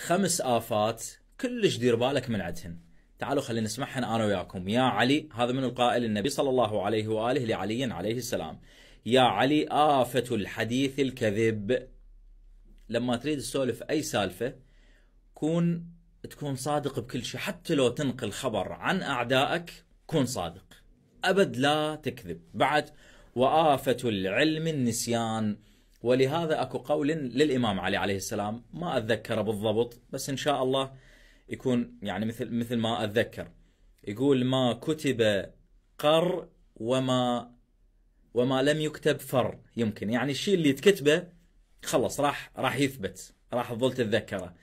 خمس آفات كلش دير بالك من عدهن تعالوا خلينا نسمعهن أنا وياكم يا علي هذا من القائل النبي صلى الله عليه وآله لعلي عليه السلام يا علي آفة الحديث الكذب لما تريد تسولف أي سالفة كون تكون صادق بكل شيء حتى لو تنقل خبر عن أعدائك كون صادق أبد لا تكذب بعد وآفة العلم النسيان ولهذا اكو قول للامام علي عليه السلام ما اتذكره بالضبط بس ان شاء الله يكون يعني مثل مثل ما اتذكر يقول ما كتب قر وما وما لم يكتب فر يمكن يعني الشيء اللي تكتبه خلص راح راح يثبت راح تظل تتذكره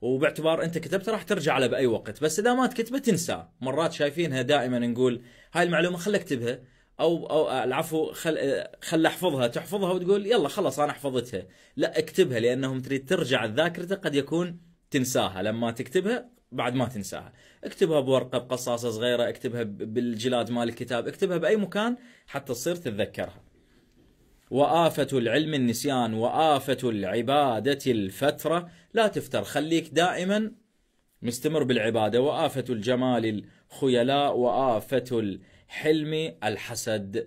وباعتبار انت كتبته راح ترجع له باي وقت بس اذا ما تكتبه تنساه مرات شايفينها دائما نقول هاي المعلومه خلي اكتبها او او العفو خل خل احفظها تحفظها وتقول يلا خلاص انا حفظتها لا اكتبها لانهم تريد ترجع ذاكرته قد يكون تنساها لما تكتبها بعد ما تنساها اكتبها بورقه بقصاصه صغيره اكتبها بالجلاد مال الكتاب اكتبها باي مكان حتى تصير تتذكرها وآفة العلم النسيان وآفة العبادة الفترة لا تفتر خليك دائما مستمر بالعبادة وآفة الجمال الخيلاء وآفة الحلم الحسد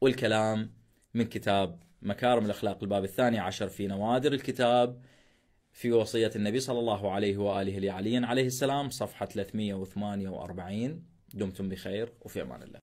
والكلام من كتاب مكارم الأخلاق الباب الثاني عشر في نوادر الكتاب في وصية النبي صلى الله عليه وآله لعلي عليه السلام صفحة 348 دمتم بخير وفي أمان الله